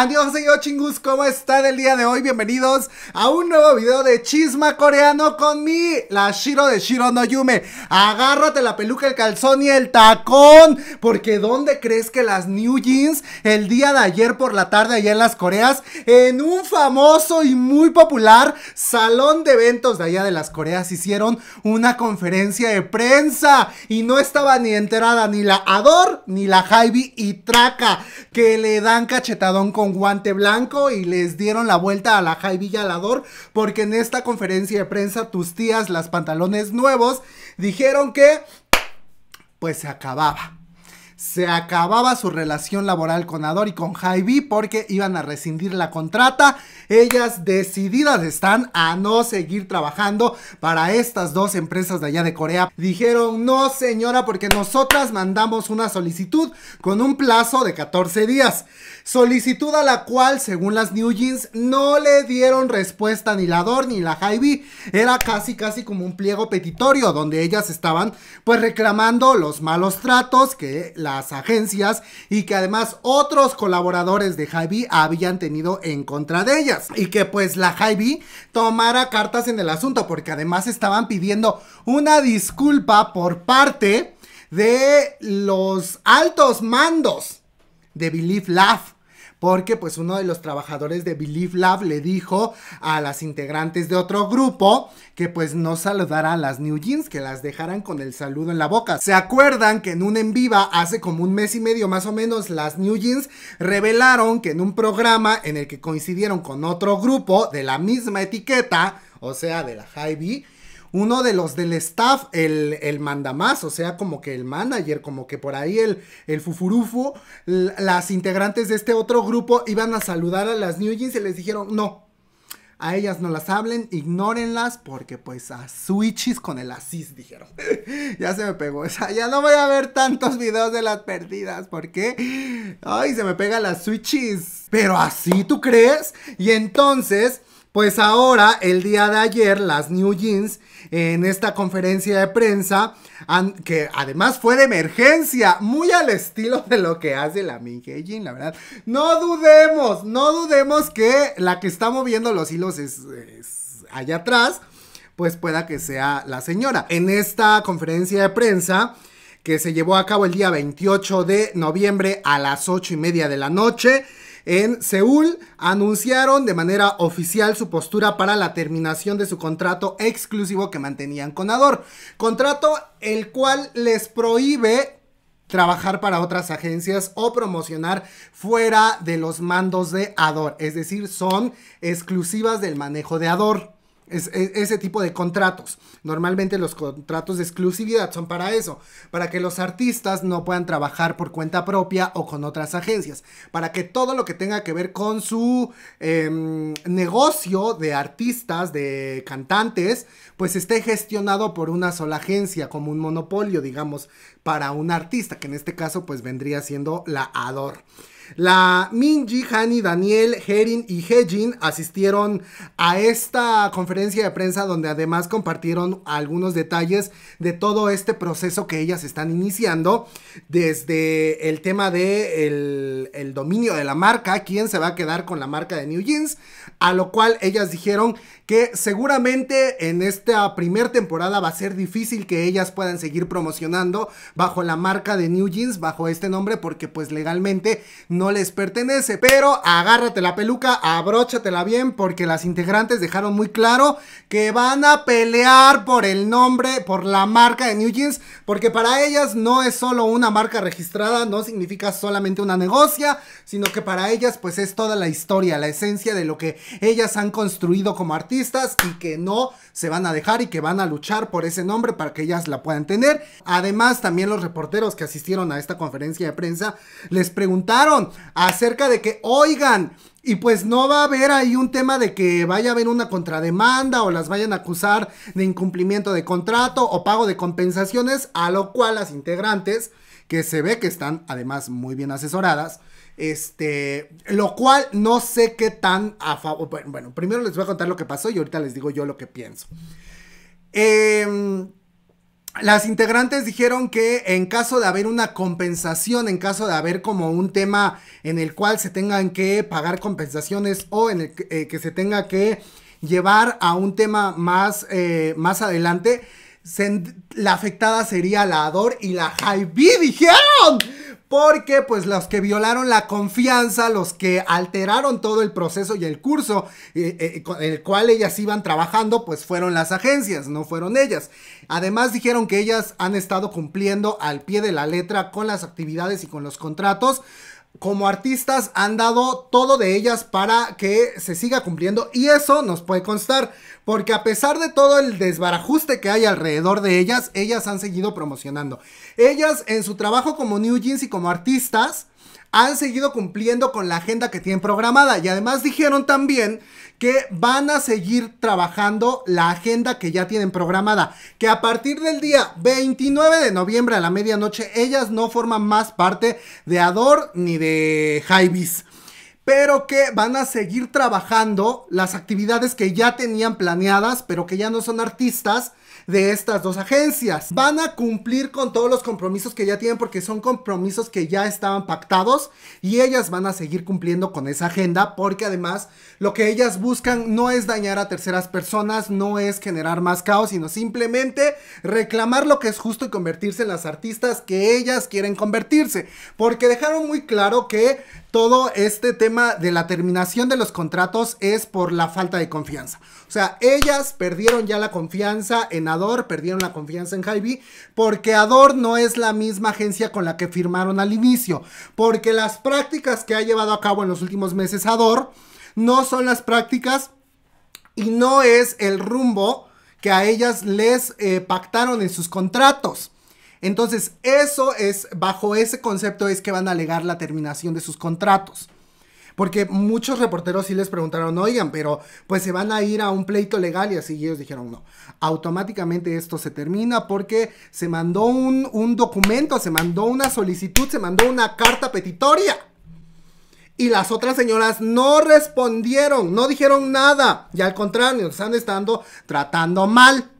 Adiós, señor chingus, ¿cómo están el día de hoy? Bienvenidos a un nuevo video de chisma coreano con mi, la Shiro de Shiro no Yume. Agárrate la peluca, el calzón y el tacón, porque ¿dónde crees que las New Jeans el día de ayer por la tarde allá en las Coreas, en un famoso y muy popular salón de eventos de allá de las Coreas, hicieron una conferencia de prensa y no estaba ni enterada ni la Ador ni la hybe y Traca, que le dan cachetadón con guante blanco y les dieron la vuelta a la Jai Villalador porque en esta conferencia de prensa tus tías, las pantalones nuevos, dijeron que pues se acababa se acababa su relación laboral con Ador y con Javi porque iban a rescindir la contrata. Ellas decididas están a no seguir trabajando para estas dos empresas de allá de Corea. Dijeron, no señora, porque nosotras mandamos una solicitud con un plazo de 14 días. Solicitud a la cual, según las New Jeans, no le dieron respuesta ni la Ador ni la Javi. Era casi casi como un pliego petitorio donde ellas estaban pues reclamando los malos tratos que la agencias y que además otros colaboradores de Javi habían tenido en contra de ellas y que pues la Javi tomara cartas en el asunto porque además estaban pidiendo una disculpa por parte de los altos mandos de Believe Love porque pues uno de los trabajadores de Believe Lab le dijo a las integrantes de otro grupo que pues no saludara a las New Jeans, que las dejaran con el saludo en la boca. ¿Se acuerdan que en un en viva hace como un mes y medio más o menos las New Jeans revelaron que en un programa en el que coincidieron con otro grupo de la misma etiqueta, o sea, de la Hybe uno de los del staff, el, el mandamás, o sea, como que el manager, como que por ahí el, el las integrantes de este otro grupo iban a saludar a las New Jeans y les dijeron, no, a ellas no las hablen, ignórenlas, porque pues a switches con el asis, dijeron. ya se me pegó esa, ya no voy a ver tantos videos de las perdidas, porque, ay, se me pega las switches. Pero así, ¿tú crees? Y entonces, pues ahora, el día de ayer, las New Jeans, en esta conferencia de prensa, que además fue de emergencia, muy al estilo de lo que hace la Mickey Jean, la verdad. No dudemos, no dudemos que la que está moviendo los hilos es, allá atrás, pues pueda que sea la señora. En esta conferencia de prensa, que se llevó a cabo el día 28 de noviembre a las 8 y media de la noche, en Seúl anunciaron de manera oficial su postura para la terminación de su contrato exclusivo que mantenían con Ador. Contrato el cual les prohíbe trabajar para otras agencias o promocionar fuera de los mandos de Ador. Es decir, son exclusivas del manejo de Ador ese tipo de contratos. Normalmente los contratos de exclusividad son para eso, para que los artistas no puedan trabajar por cuenta propia o con otras agencias, para que todo lo que tenga que ver con su em, negocio de artistas, de cantantes, pues esté gestionado por una sola agencia, como un monopolio, digamos, para un artista, que en este caso pues vendría siendo la Ador. La Minji, Hani, Daniel, Herin y Hejin asistieron a esta conferencia de prensa donde además compartieron algunos detalles de todo este proceso que ellas están iniciando desde el tema de el, el dominio de la marca, quién se va a quedar con la marca de New Jeans, a lo cual ellas dijeron que seguramente en esta primera temporada va a ser difícil que ellas puedan seguir promocionando bajo la marca de New Jeans, bajo este nombre, porque pues legalmente no les pertenece. Pero agárrate la peluca, abróchatela bien, porque las integrantes dejaron muy claro que van a pelear por el nombre, por la marca de New Jeans, porque para ellas no es solo una marca registrada, no significa solamente una negocia, sino que para ellas pues es toda la historia, la esencia de lo que ellas han construido como artistas y que no se van a dejar y que van a luchar por ese nombre para que ellas la puedan tener. Además, también los reporteros que asistieron a esta conferencia de prensa les preguntaron acerca de que, oigan, y pues no va a haber ahí un tema de que vaya a haber una contrademanda o las vayan a acusar de incumplimiento de contrato o pago de compensaciones, a lo cual las integrantes, que se ve que están además muy bien asesoradas, este, lo cual no sé qué tan a favor. Bueno, primero les voy a contar lo que pasó y ahorita les digo yo lo que pienso. Eh, las integrantes dijeron que en caso de haber una compensación, en caso de haber como un tema en el cual se tengan que pagar compensaciones o en el que, eh, se tenga que llevar a un tema más, eh, más adelante, la afectada sería la Ador y la B, dijeron porque pues los que violaron la confianza, los que alteraron todo el proceso y el curso eh, eh, con el cual ellas iban trabajando, pues fueron las agencias, no fueron ellas. Además dijeron que ellas han estado cumpliendo al pie de la letra con las actividades y con los contratos como artistas han dado todo de ellas para que se siga cumpliendo y eso nos puede constar porque a pesar de todo el desbarajuste que hay alrededor de ellas, ellas han seguido promocionando. Ellas en su trabajo como New Jeans y como artistas han seguido cumpliendo con la agenda que tienen programada y además dijeron también que van a seguir trabajando la agenda que ya tienen programada, que a partir del día 29 de noviembre a la medianoche ellas no forman más parte de Ador ni de Hybis. pero que van a seguir trabajando las actividades que ya tenían planeadas, pero que ya no son artistas, de estas dos agencias. Van a cumplir con todos los compromisos que ya tienen porque son compromisos que ya estaban pactados y ellas van a seguir cumpliendo con esa agenda porque además lo que ellas buscan no es dañar a terceras personas, no es generar más caos, sino simplemente reclamar lo que es justo y convertirse en las artistas que ellas quieren convertirse. Porque dejaron muy claro que todo este tema de la terminación de los contratos es por la falta de confianza. O sea, ellas perdieron ya la confianza en perdieron la confianza en Jaime porque Ador no es la misma agencia con la que firmaron al inicio, porque las prácticas que ha llevado a cabo en los últimos meses Ador no son las prácticas y no es el rumbo que a ellas les eh, pactaron en sus contratos. Entonces, eso es, bajo ese concepto es que van a alegar la terminación de sus contratos. Porque muchos reporteros sí les preguntaron, oigan, pero pues se van a ir a un pleito legal y así ellos dijeron, no, automáticamente esto se termina porque se mandó un, un documento, se mandó una solicitud, se mandó una carta petitoria. Y las otras señoras no respondieron, no dijeron nada. Y al contrario, están estando tratando mal.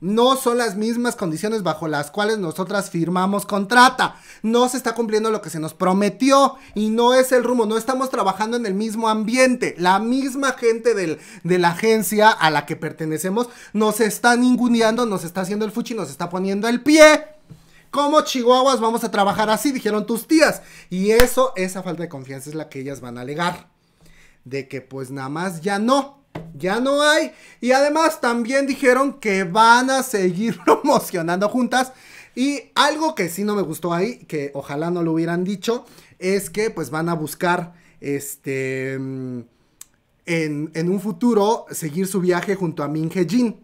No son las mismas condiciones bajo las cuales nosotras firmamos contrata. No se está cumpliendo lo que se nos prometió y no es el rumbo. No estamos trabajando en el mismo ambiente. La misma gente de la agencia a la que pertenecemos nos está ninguneando, nos está haciendo el fuchi, nos está poniendo el pie. ¿Cómo chihuahuas vamos a trabajar así? Dijeron tus tías. Y eso, esa falta de confianza es la que ellas van a alegar. De que pues nada más ya no ya no hay. Y además también dijeron que van a seguir promocionando juntas. Y algo que sí no me gustó ahí, que ojalá no lo hubieran dicho, es que pues van a buscar este mm, en, en un futuro seguir su viaje junto a Min Jin.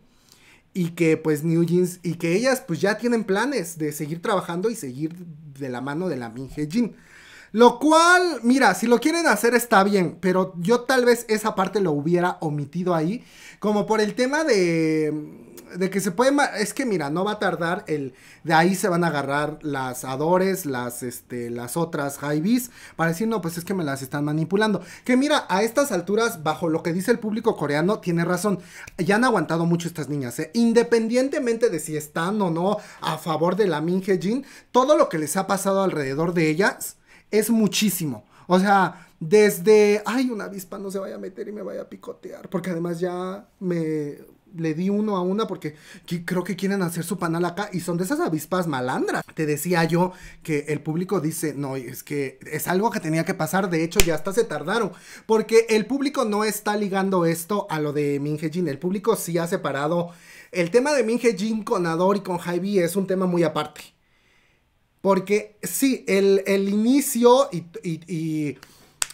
Y que pues New Jeans y que ellas pues ya tienen planes de seguir trabajando y seguir de la mano de la Min Jin. Lo cual, mira, si lo quieren hacer está bien, pero yo tal vez esa parte lo hubiera omitido ahí, como por el tema de, de que se puede, es que mira, no va a tardar el, de ahí se van a agarrar las Adores, las, este, las otras Hybees, para decir, no, pues es que me las están manipulando. Que mira, a estas alturas, bajo lo que dice el público coreano, tiene razón, ya han aguantado mucho estas niñas, ¿eh? independientemente de si están o no a favor de la Min Jin, todo lo que les ha pasado alrededor de ellas, es muchísimo. O sea, desde, ay, una avispa no se vaya a meter y me vaya a picotear, porque además ya me le di uno a una porque creo que quieren hacer su panal acá y son de esas avispas malandras. Te decía yo que el público dice, no, es que es algo que tenía que pasar, de hecho ya hasta se tardaron, porque el público no está ligando esto a lo de Minje Jin, el público sí ha separado el tema de Minje Jin con Ador y con Javi es un tema muy aparte. Porque sí, el, inicio y,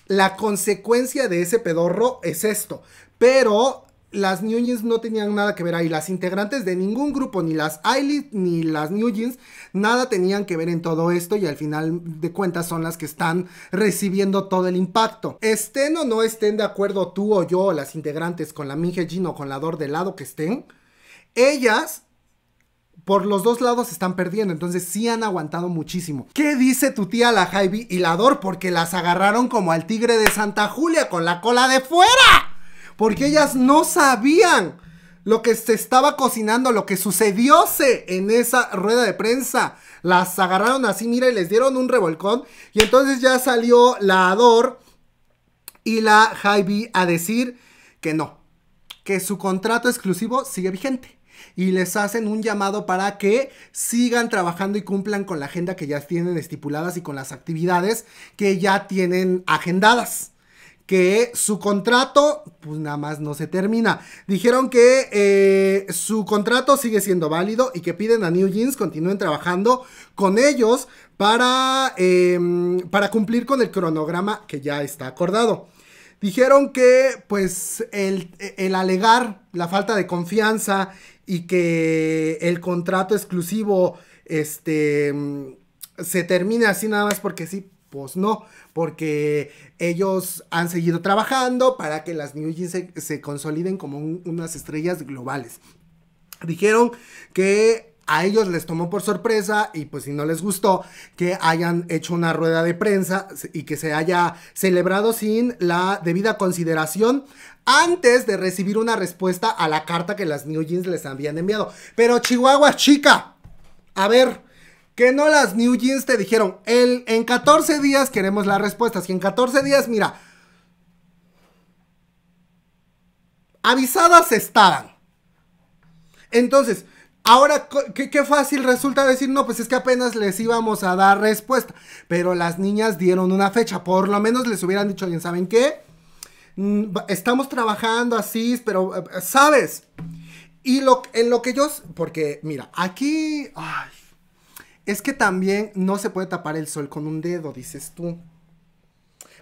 la consecuencia de ese pedorro es esto. Pero las New Jeans no tenían nada que ver ahí. Las integrantes de ningún grupo, ni las Aileen ni las New Jeans, nada tenían que ver en todo esto y al final de cuentas son las que están recibiendo todo el impacto. Estén o no estén de acuerdo tú o yo, las integrantes, con la Minje o con la Dor de lado que estén, ellas por los dos lados están perdiendo, entonces sí han aguantado muchísimo. ¿Qué dice tu tía la Javi y la Dor? Porque las agarraron como al tigre de Santa Julia con la cola de fuera. Porque ellas no sabían lo que se estaba cocinando, lo que sucedióse en esa rueda de prensa. Las agarraron así, mira, y les dieron un revolcón. Y entonces ya salió la Ador y la Javi a decir que no, que su contrato exclusivo sigue vigente y les hacen un llamado para que sigan trabajando y cumplan con la agenda que ya tienen estipuladas y con las actividades que ya tienen agendadas que su contrato, pues nada más no se termina. Dijeron que eh, su contrato sigue siendo válido y que piden a New Jeans continúen trabajando con ellos para, em, para cumplir con el cronograma que ya está acordado. Dijeron que pues el, alegar la falta de confianza y que el contrato exclusivo este, se termine así nada más porque sí, pues no, porque ellos han seguido trabajando para que las New Jeans se, consoliden como unas estrellas globales. Dijeron que a ellos les tomó por sorpresa y pues si no les gustó que hayan hecho una rueda de prensa y que se haya celebrado sin la debida consideración antes de recibir una respuesta a la carta que las New Jeans les habían enviado. Pero Chihuahua, chica, a ver, que no las New Jeans te dijeron, el, en 14 días queremos las respuestas. Si en 14 días, mira, avisadas estaban. Entonces, Ahora, ¿qué, fácil resulta decir, no, pues es que apenas les íbamos a dar respuesta. Pero las niñas dieron una fecha, por lo menos les hubieran dicho, bien, ¿saben qué? Mm, estamos trabajando así, pero, eh, ¿sabes? Y en lo que ellos porque mira, aquí, es que también no se puede tapar el sol con un dedo, dices tú.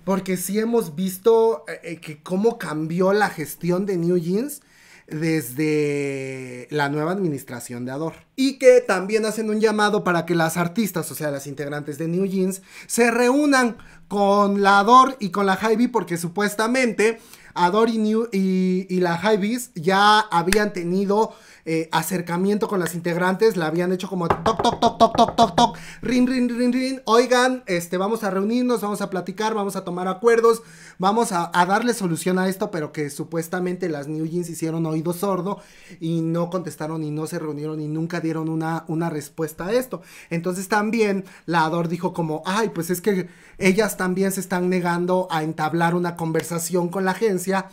Porque si hemos visto eh, eh, que cómo cambió la gestión de New Jeans desde la nueva administración de Ador. Y que también hacen un llamado para que las artistas, o sea, las integrantes de New Jeans, se reúnan con la Ador y con la Hybe porque supuestamente Ador y, New, y, y la Hybe ya habían tenido eh, acercamiento con las integrantes, la habían hecho como toc, toc, toc, toc, toc, toc, rin, rin, rin, rin, oigan, este, vamos a reunirnos, vamos a platicar, vamos a tomar acuerdos, vamos a, darle solución a esto, pero que supuestamente las New Jeans hicieron oído sordo y no contestaron y no se reunieron y nunca dieron una, una respuesta a esto. Entonces también la Ador dijo como, ay, pues es que ellas también se están negando a entablar una conversación con la agencia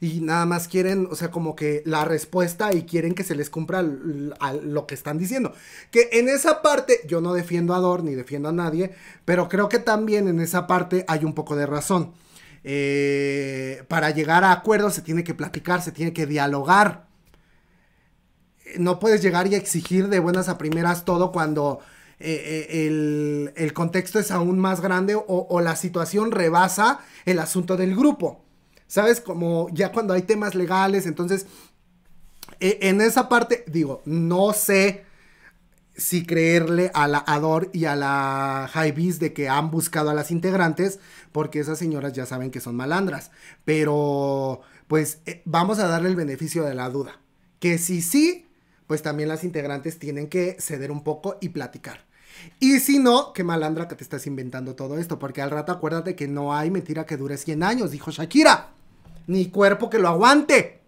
y nada más quieren, o sea, como que la respuesta y quieren que se les cumpla a lo que están diciendo. Que en esa parte yo no defiendo a Dor ni defiendo a nadie, pero creo que también en esa parte hay un poco de razón. Eh, para llegar a acuerdos se tiene que platicar, se tiene que dialogar. No puedes llegar y exigir de buenas a primeras todo cuando eh, eh, el, contexto es aún más grande o, o la situación rebasa el asunto del grupo. ¿Sabes? Como ya cuando hay temas legales, entonces, e, en esa parte, digo, no sé si creerle a la Ador y a la Beast de que han buscado a las integrantes, porque esas señoras ya saben que son malandras. Pero, pues, eh, vamos a darle el beneficio de la duda. Que si sí, pues también las integrantes tienen que ceder un poco y platicar. Y si no, qué malandra que te estás inventando todo esto, porque al rato acuérdate que no hay mentira que dure 100 años, dijo Shakira ni cuerpo que lo aguante.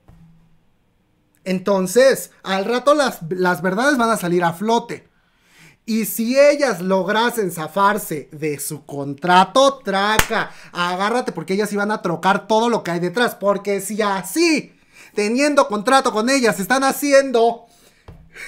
Entonces, al rato las, verdades van a salir a flote. Y si ellas lograsen zafarse de su contrato, traca, agárrate porque ellas iban a trocar todo lo que hay detrás. Porque si así, teniendo contrato con ellas, están haciendo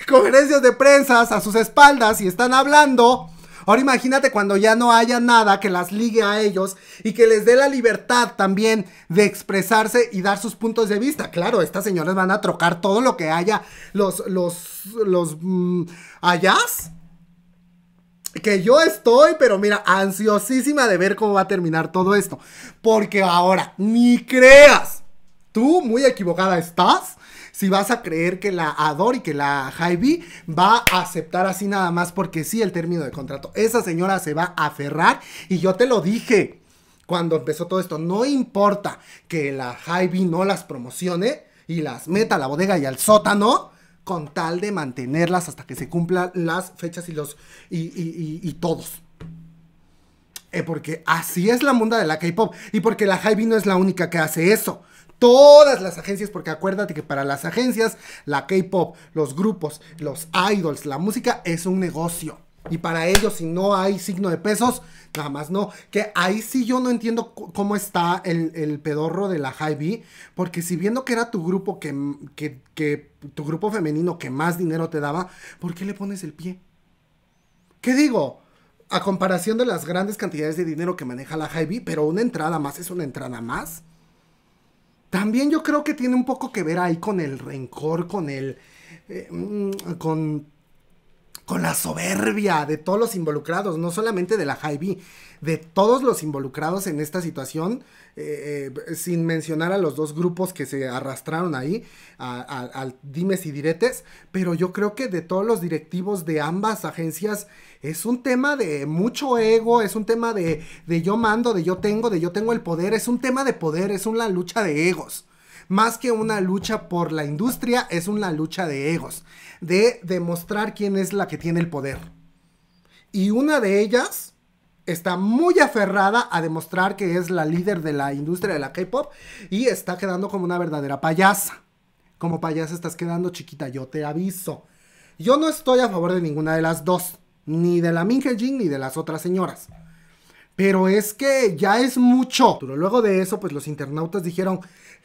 conferencias de prensa a sus espaldas y están hablando, Ahora imagínate cuando ya no haya nada que las ligue a ellos y que les dé la libertad también de expresarse y dar sus puntos de vista. Claro, estas señoras van a trocar todo lo que haya, los, los, los mm, allás. Que yo estoy, pero mira, ansiosísima de ver cómo va a terminar todo esto. Porque ahora, ni creas, tú muy equivocada estás si vas a creer que la Ador y que la Hybe va a aceptar así nada más porque sí el término de contrato. Esa señora se va a aferrar y yo te lo dije cuando empezó todo esto. No importa que la Hybe no las promocione y las meta a la bodega y al sótano con tal de mantenerlas hasta que se cumplan las fechas y los y, todos. Eh, porque así es la munda de la K-pop. Y porque la Hybe no es la única que hace eso todas las agencias, porque acuérdate que para las agencias, la K-Pop, los grupos, los idols, la música es un negocio. Y para ellos, si no hay signo de pesos, nada más no. Que ahí sí yo no entiendo cómo está el, pedorro de la Hybe. Porque si viendo que era tu grupo que, que, tu grupo femenino que más dinero te daba, ¿por qué le pones el pie? ¿Qué digo? A comparación de las grandes cantidades de dinero que maneja la Hybe, pero una entrada más es una entrada más. También yo creo que tiene un poco que ver ahí con el rencor, con el... Eh, mm, con, con la soberbia de todos los involucrados, no solamente de la Jaime, de todos los involucrados en esta situación, eh, eh, sin mencionar a los dos grupos que se arrastraron ahí, al dimes y diretes, pero yo creo que de todos los directivos de ambas agencias, es un tema de mucho ego, es un tema de, yo mando, de yo tengo, de yo tengo el poder, es un tema de poder, es una lucha de egos más que una lucha por la industria, es una lucha de egos, de demostrar quién es la que tiene el poder. Y una de ellas está muy aferrada a demostrar que es la líder de la industria de la K-Pop y está quedando como una verdadera payasa. Como payasa estás quedando chiquita, yo te aviso. Yo no estoy a favor de ninguna de las dos ni de la Minje Jin ni de las otras señoras. Pero es que ya es mucho. Pero luego de eso, pues los internautas dijeron,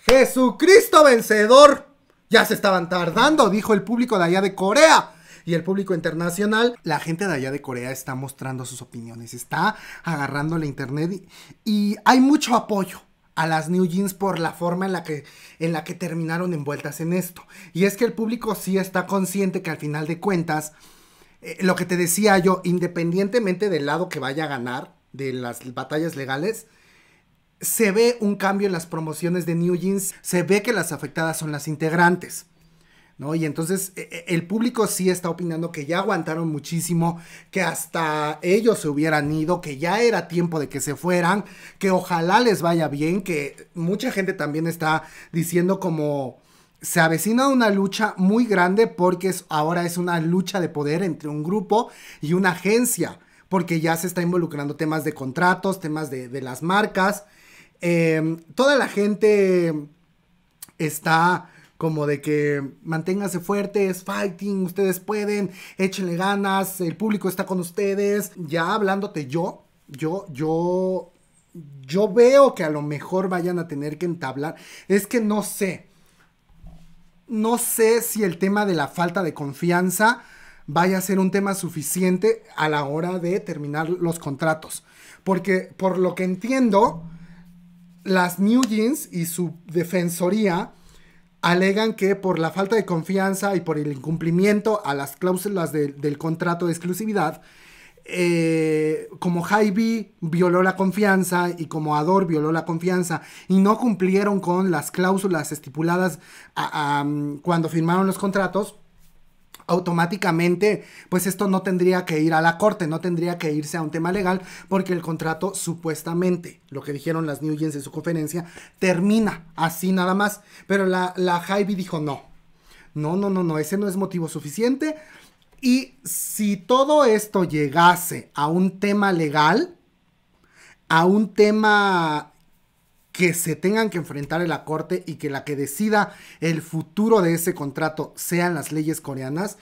Jesucristo vencedor. Ya se estaban tardando, dijo el público de allá de Corea. Y el público internacional, la gente de allá de Corea está mostrando sus opiniones, está agarrando la internet y, hay mucho apoyo a las New Jeans por la forma en la que en la que terminaron envueltas en esto. Y es que el público sí está consciente que al final de cuentas eh, lo que te decía yo, independientemente del lado que vaya a ganar de las batallas legales, se ve un cambio en las promociones de New Jeans, se ve que las afectadas son las integrantes. ¿No? Y entonces e, e, el público sí está opinando que ya aguantaron muchísimo, que hasta ellos se hubieran ido, que ya era tiempo de que se fueran, que ojalá les vaya bien, que mucha gente también está diciendo como se avecina una lucha muy grande porque ahora es una lucha de poder entre un grupo y una agencia, porque ya se está involucrando temas de contratos, temas de, las marcas. Em, toda la gente está como de que manténganse fuertes, fighting, ustedes pueden, échenle ganas, el público está con ustedes. Ya hablándote yo, yo, yo, yo veo que a lo mejor vayan a tener que entablar, es que no sé no sé si el tema de la falta de confianza vaya a ser un tema suficiente a la hora de terminar los contratos. Porque por lo que entiendo, las New Jeans y su defensoría alegan que por la falta de confianza y por el incumplimiento a las cláusulas del contrato de exclusividad, eh, como Javi violó la confianza y como Ador violó la confianza y no cumplieron con las cláusulas estipuladas a, mm, cuando firmaron los contratos, automáticamente pues esto no tendría que ir a la corte, no tendría que irse a un tema legal porque el contrato supuestamente, lo que dijeron las New Jens en su conferencia, termina así nada más, pero la, la Javi dijo no, no, no, no, no, ese no es motivo suficiente. Y si todo esto llegase a un tema legal, a un tema que se tengan que enfrentar en la corte y que la que decida el futuro de ese contrato sean las leyes coreanas.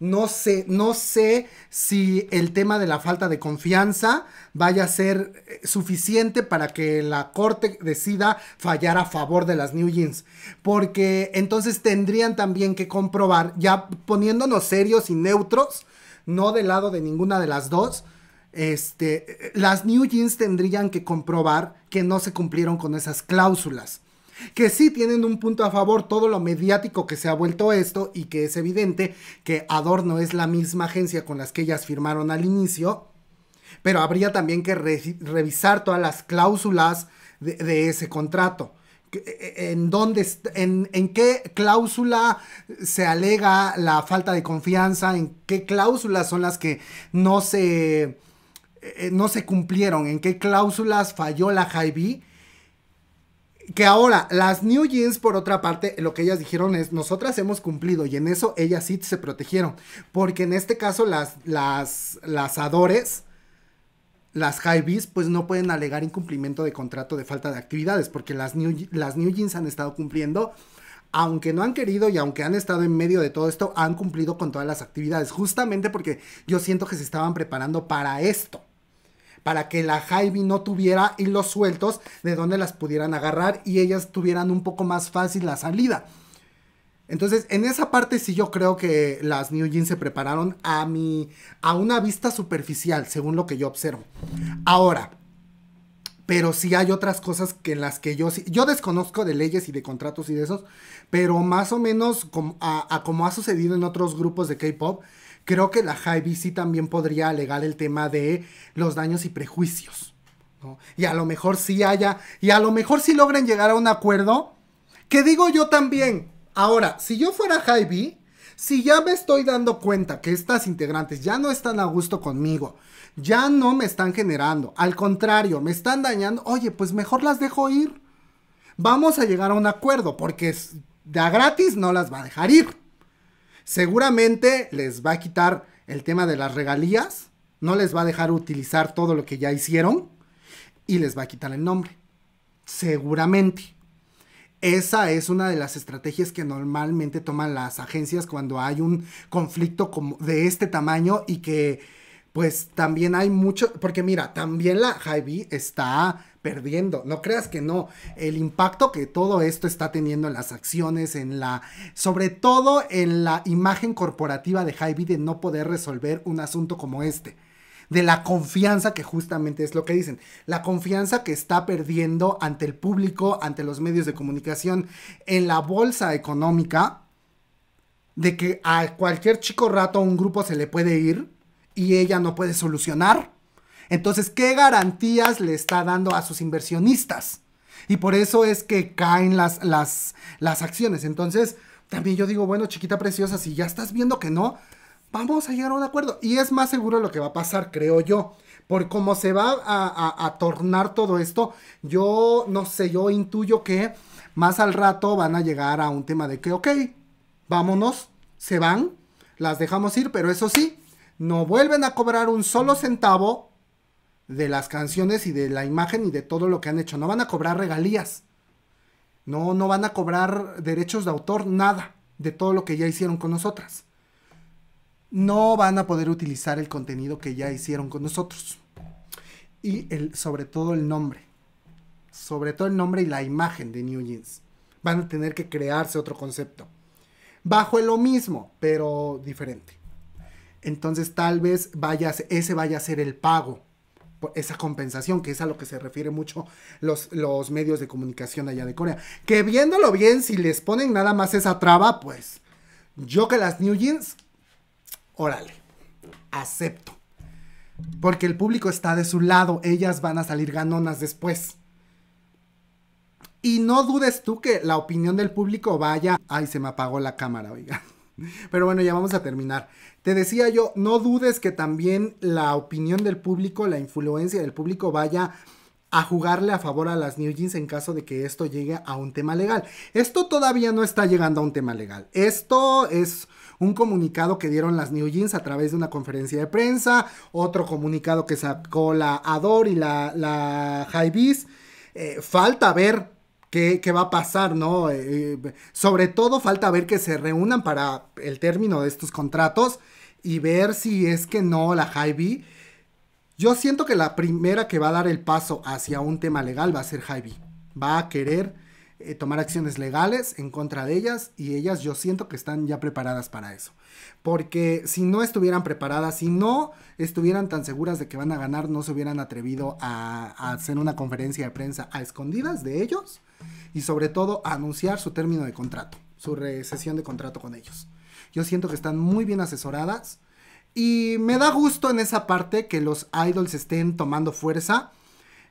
No sé, no sé si el tema de la falta de confianza vaya a ser eh, suficiente para que la corte decida fallar a favor de las New Jeans, porque entonces tendrían también que comprobar, ya poniéndonos serios y neutros, no del lado de ninguna de las dos, este, las New Jeans tendrían que comprobar que no se cumplieron con esas cláusulas. Que sí tienen un punto a favor todo lo mediático que se ha vuelto esto y que es evidente que Adorno es la misma agencia con las que ellas firmaron al inicio, pero habría también que revisar todas las cláusulas de, ese contrato. Eh, eh, en, en, qué cláusula se alega la falta de confianza, en qué cláusulas son las que no se eh, no se cumplieron, en qué cláusulas falló la hy Que ahora, las New Jeans, por otra parte, lo que ellas dijeron es, nosotras hemos cumplido y en eso ellas sí se protegieron. Porque en este caso, las, las, las Adores, las pues no pueden alegar incumplimiento de contrato de falta de actividades, porque las New, las New Jeans han estado cumpliendo aunque no han querido y aunque han estado en medio de todo esto, han cumplido con todas las actividades, justamente porque yo siento que se estaban preparando para esto para que la Jaime no tuviera hilos sueltos de donde las pudieran agarrar y ellas tuvieran un poco más fácil la salida. Entonces, en esa parte sí yo creo que las New Jeans se prepararon a mi a una vista superficial, según lo que yo observo. Ahora, pero sí hay otras cosas que en las que yo yo desconozco de leyes y de contratos y de esos, pero más o menos a como ha sucedido en otros grupos de K-pop, creo que la Javi sí también podría alegar el tema de los daños y prejuicios. Y a lo mejor sí haya, y a lo mejor sí logren llegar a un acuerdo. Que digo yo también, ahora, si yo fuera Javi, si ya me estoy dando cuenta que estas integrantes ya no están a gusto conmigo, ya no me están generando, al contrario, me están dañando, oye, pues mejor las dejo ir. Vamos a llegar a un acuerdo, porque a gratis no las va a dejar ir. Seguramente les va a quitar el tema de las regalías, no les va a dejar utilizar todo lo que ya hicieron y les va a quitar el nombre. Seguramente. Esa es una de las estrategias que normalmente toman las agencias cuando hay un conflicto como de este tamaño y que pues también hay mucho, porque mira, también la Javi está perdiendo, no creas que no, el impacto que todo esto está teniendo en las acciones, en la, sobre todo en la imagen corporativa de Javi de no poder resolver un asunto como este de la confianza que justamente es lo que dicen, la confianza que está perdiendo ante el público, ante los medios de comunicación, en la bolsa económica, de que a cualquier chico rato a un grupo se le puede ir, y ella no puede solucionar. Entonces, ¿qué garantías le está dando a sus inversionistas? Y por eso es que caen las, las, las acciones. Entonces, también yo digo, bueno, chiquita preciosa, si ya estás viendo que no, vamos a llegar a un acuerdo. Y es más seguro lo que va a pasar, creo yo. Por cómo se va a, a tornar todo esto, yo no sé, yo intuyo que más al rato van a llegar a un tema de que, ok, vámonos, se van, las dejamos ir, pero eso sí, no vuelven a cobrar un solo centavo de las canciones y de la imagen y de todo lo que han hecho. No van a cobrar regalías. No, no van a cobrar derechos de autor, nada de todo lo que ya hicieron con nosotras. No van a poder utilizar el contenido que ya hicieron con nosotros. Y el, sobre todo el nombre. Sobre todo el nombre y la imagen de New Jeans. Van a tener que crearse otro concepto. Bajo lo mismo, pero diferente entonces tal vez vaya, ese vaya a ser el pago, esa compensación, que es a lo que se refiere mucho los, los medios de comunicación allá de Corea. Que viéndolo bien, si les ponen nada más esa traba, pues yo que las New Jeans, órale, acepto. Porque el público está de su lado, ellas van a salir ganonas después. Y no dudes tú que la opinión del público vaya. Ay, se me apagó la cámara, oiga. Pero bueno, ya vamos a terminar. Te decía yo, no dudes que también la opinión del público, la influencia del público vaya a jugarle a favor a las New Jeans en caso de que esto llegue a un tema legal. Esto todavía no está llegando a un tema legal. Esto es un comunicado que dieron las New Jeans a través de una conferencia de prensa, otro comunicado que sacó la Ador y la, la High eh, falta ver qué, va a pasar, ¿no? Eh, eh, sobre todo falta ver que se reúnan para el término de estos contratos y ver si es que no la hy Yo siento que la primera que va a dar el paso hacia un tema legal va a ser Javi. Va a querer eh, tomar acciones legales en contra de ellas y ellas yo siento que están ya preparadas para eso. Porque si no estuvieran preparadas, si no estuvieran tan seguras de que van a ganar, no se hubieran atrevido a hacer una conferencia de prensa a escondidas de ellos y sobre todo anunciar su término de contrato, su recesión de contrato con ellos. Yo siento que están muy bien asesoradas y me da gusto en esa parte que los idols estén tomando fuerza.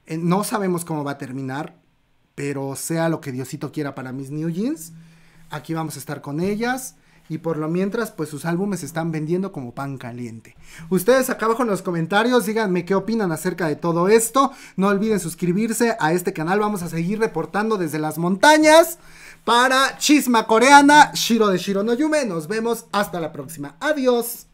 Eh, no sabemos cómo va a terminar, pero sea lo que Diosito quiera para mis New Jeans, aquí vamos a estar con ellas y por lo mientras pues sus álbumes están vendiendo como pan caliente. Ustedes acá abajo en los comentarios díganme qué opinan acerca de todo esto. No olviden suscribirse a este canal, vamos a seguir reportando desde las montañas para Chisma Coreana, Shiro de Shiro no Yume. Nos vemos hasta la próxima. Adiós.